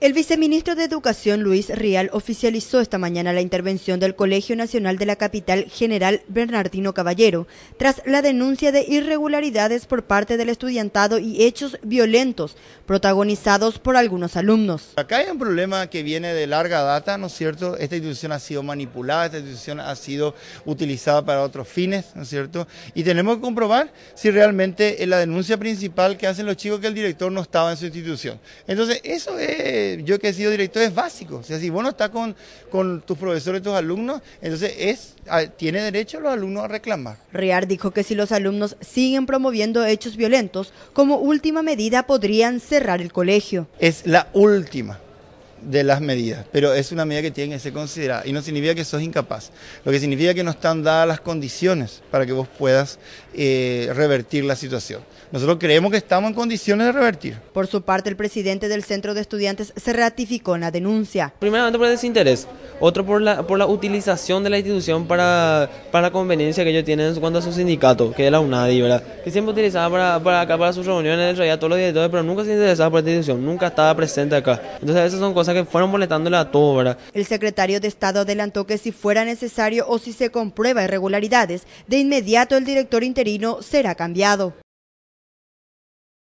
El viceministro de Educación Luis Rial oficializó esta mañana la intervención del Colegio Nacional de la Capital General Bernardino Caballero tras la denuncia de irregularidades por parte del estudiantado y hechos violentos protagonizados por algunos alumnos. Acá hay un problema que viene de larga data, ¿no es cierto? Esta institución ha sido manipulada, esta institución ha sido utilizada para otros fines, ¿no es cierto? Y tenemos que comprobar si realmente la denuncia principal que hacen los chicos que el director no estaba en su institución. Entonces, eso es yo que he sido director es básico. O sea, si vos no estás con, tus profesores, tus alumnos, entonces es, tiene derecho los alumnos a reclamar. Rear dijo que si los alumnos siguen promoviendo hechos violentos, como última medida podrían cerrar el colegio. Es la última de las medidas, pero es una medida que tiene que ser considerada y no significa que sos incapaz, lo que significa que no están dadas las condiciones para que vos puedas eh, revertir la situación. Nosotros creemos que estamos en condiciones de revertir. Por su parte, el presidente del Centro de Estudiantes se ratificó en la denuncia. Primeramente por desinterés otro por la, por la utilización de la institución para, la conveniencia que ellos tienen en cuanto a su sindicato, que es la UNADI, ¿verdad? Que siempre utilizaba para, para acá, para sus reuniones, en realidad todos los directores, pero nunca se interesaba por la institución, nunca estaba presente acá. Entonces esas son cosas que fueron molestándole a todos, ¿verdad? El secretario de Estado adelantó que si fuera necesario o si se comprueba irregularidades, de inmediato el director interino será cambiado.